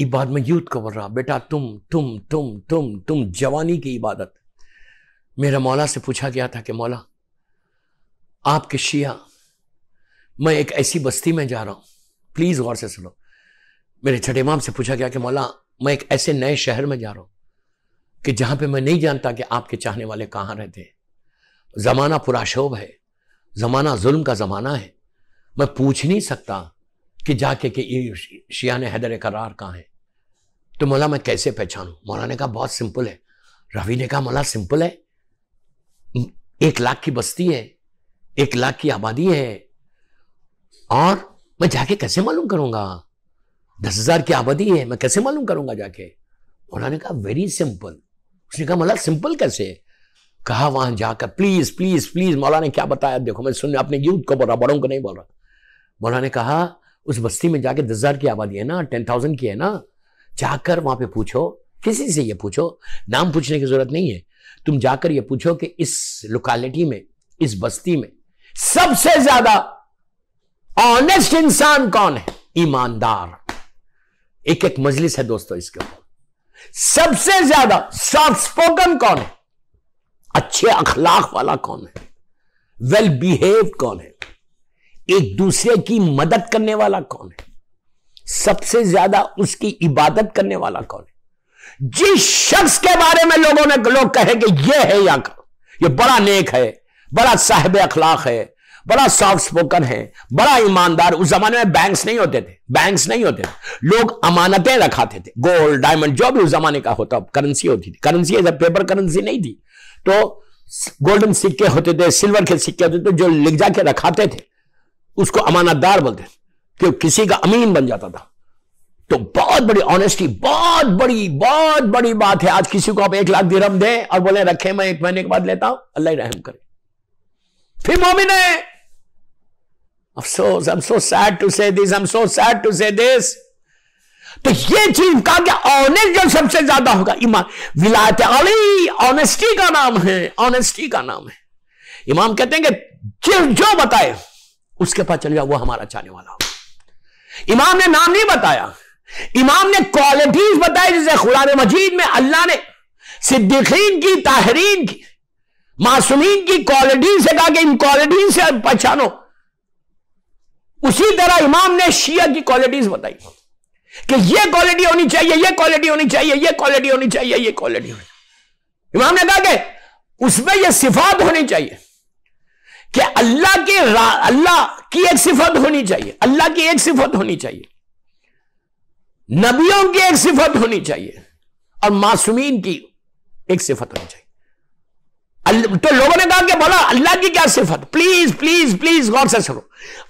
इबाद में यूथ को बोल रहा बेटा तुम तुम तुम तुम तुम जवानी की इबादत मेरा मौला से पूछा गया था कि मौला आपके शिया मैं एक ऐसी बस्ती में जा रहा हूं प्लीज़ गौर से सुनो मेरे छठे माम से पूछा गया कि मौला मैं एक ऐसे नए शहर में जा रहा हूं कि जहां पे मैं नहीं जानता कि आपके चाहने वाले कहाँ रहते हैं ज़माना पुराशोभ है ज़माना जुल्म का ज़माना है मैं पूछ नहीं सकता कि जाके कि शिया ने हैदर करार कहाँ है तो मौला मैं कैसे पहचानू मौला ने कहा बहुत सिंपल है रवि ने कहा मौला सिंपल है एक लाख की बस्ती है एक लाख की आबादी है और मैं जाके कैसे मालूम करूंगा दस हजार की आबादी है मैं कैसे मालूम करूंगा जाके मौला ने कहा वेरी सिंपल उसने कहा मौला सिंपल कैसे है कहा वहां जाकर प्लीज प्लीज प्लीज मौला ने क्या बताया देखो मैं सुन अपने यूथ को बोल रहा बड़ों को नहीं बोल रहा मौला ने कहा उस बस्ती में जाके दस हजार की आबादी है ना टेन थाउजेंड की है ना जाकर वहां पे पूछो किसी से ये पूछो नाम पूछने की जरूरत नहीं है तुम जाकर ये पूछो कि इस लोकेलिटी में इस बस्ती में सबसे ज्यादा ऑनेस्ट इंसान कौन है ईमानदार एक एक मजलिस है दोस्तों इसके ऊपर सबसे ज्यादा सॉफ्ट स्पोकन कौन है अच्छे अखलाक वाला कौन है वेल well बिहेव कौन है एक दूसरे की मदद करने वाला कौन है सबसे ज्यादा उसकी इबादत करने वाला कौन है जिस शख्स के बारे में लोगों ने लोग कहे कि यह है या ये बड़ा नेक है बड़ा साहब अखलाक है बड़ा सॉफ्ट स्पोकन है बड़ा ईमानदार उस जमाने में बैंक्स नहीं होते थे बैंक्स नहीं होते थे लोग अमानतें रखाते थे गोल्ड डायमंड जो भी उस जमाने का होता करेंसी होती थी करेंसी पेपर करेंसी नहीं थी तो गोल्डन सिक्के होते थे सिल्वर के सिक्के होते थे जो लिख जाके रखाते थे उसको अमानतदार बोलते थे कि किसी का अमीन बन जाता था तो बहुत बड़ी ऑनेस्टी बहुत बड़ी बहुत बड़ी बात है आज किसी को आप एक लाख दिरम दें और बोले रखे मैं एक महीने के बाद लेता हूं अल्लाह रहम करे फिर मोमिन है अफसोस I am so sad to say this I am so sad to say this तो ये चीज का क्या ऑनेस्ट जो सबसे ज्यादा होगा इमाम विलायत अली ऑनेस्टी का नाम है ऑनेस्टी का नाम है इमाम कहते हैं कि जो, जो बताए उसके पास चले जाओ वो हमारा चाहने वाला हो इमाम ने नाम नहीं बताया इमाम ने क्वालिटीज बताई जैसे खुरान मजीद में अल्लाह ने सिद्दीकीन की ताहरीन की मासूमीन की क्वालिटी से कहा कि इन क्वालिटी से पहचानो उसी तरह इमाम ने शिया की क्वालिटीज बताई कि ये क्वालिटी होनी चाहिए ये क्वालिटी होनी चाहिए ये क्वालिटी होनी चाहिए ये क्वालिटी होनी इमाम ने कहा कि उसमें यह सिफात होनी चाहिए कि अल्लाह के अल्लाह की एक सिफत होनी चाहिए अल्लाह की एक सिफत होनी चाहिए नबियों की एक सिफत होनी चाहिए और मासूमीन की एक सिफत होनी चाहिए तो लोगों ने कहा कि बोला अल्लाह की क्या सिफत प्लीज प्लीज प्लीज गौर से सुनो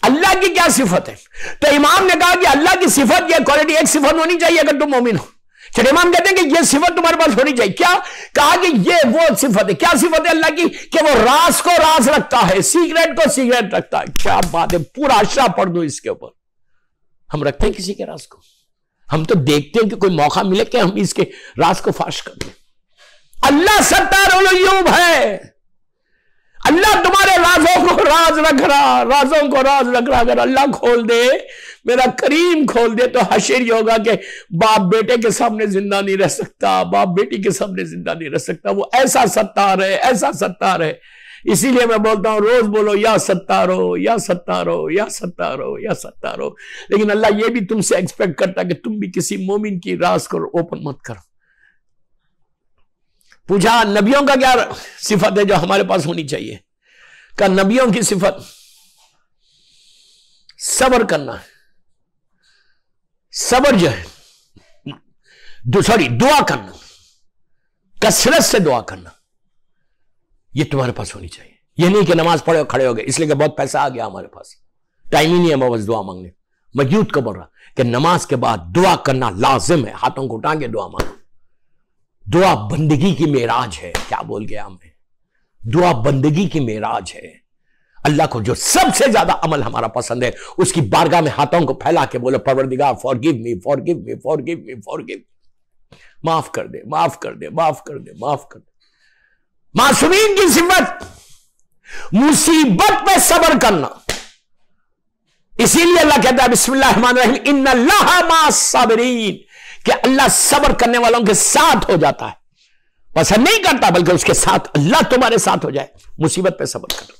अल्लाह की क्या सिफत है तो इमाम ने कहा कि अल्लाह की सिफत या क्वालिटी एक सिफत होनी चाहिए अगर तुम मोमिन हो चले इमाम कहते हैं कि ये सिफत तुम्हारे पास होनी चाहिए क्या कहा कि ये वो सिफत है क्या सिफत है अल्लाह की कि वो रास को रास रखता है सीक्रेट को सीक्रेट रखता है क्या बात है पूरा आशा पढ़ दो इसके ऊपर हम रखते हैं किसी के रास को हम तो देखते हैं कि कोई मौका मिले कि हम इसके रास को फाश कर दें अल्लाह सत्तारूब है अल्लाह तुम्हारे राजों को राज रख रहा राजों को राज रख रहा अगर अल्लाह खोल दे मेरा करीम खोल दे तो हशिर ये होगा कि बाप बेटे के सामने जिंदा नहीं रह सकता बाप बेटी के सामने जिंदा नहीं रह सकता वो ऐसा सत्तार है ऐसा सत्तार है इसीलिए मैं बोलता हूं रोज बोलो या सत्तारो या सत्तारो या सत्तारो या सत्तारो लेकिन अल्लाह ये भी तुमसे एक्सपेक्ट करता कि तुम भी किसी मोमिन की रास को ओपन मत करो पूछा नबियों का क्या सिफत है जो हमारे पास होनी चाहिए का नबियों की सिफत सबर करना है सबर जो है सॉरी दुआ करना कसरत से दुआ करना ये तुम्हारे पास होनी चाहिए ये नहीं कि नमाज पढ़े खड़े हो गए इसलिए कि बहुत पैसा आ गया हमारे पास टाइम ही नहीं है बस दुआ मांगने मैं यूथ को तो बोल रहा कि नमाज के बाद दुआ करना लाजिम है हाथों को उठा के दुआ मांगना दुआ बंदगी की मेराज है क्या बोल गया मैं दुआ बंदगी की मेराज है अल्लाह को जो सबसे ज्यादा अमल हमारा पसंद है उसकी बारगाह में हाथों को फैला के बोलो परवरदिगार forgive me forgive me forgive me forgive माफ कर दे माफ कर दे माफ कर दे माफ कर दे मासूमीन की सिफत मुसीबत में सबर करना इसीलिए अल्लाह कहता है बिस्मिल्लाह रहमान रहीम इन अल्लाह मासबरीन कि अल्लाह सब्र करने वालों के साथ हो जाता है पसंद नहीं करता बल्कि उसके साथ अल्लाह तुम्हारे साथ हो जाए मुसीबत पे सब्र करो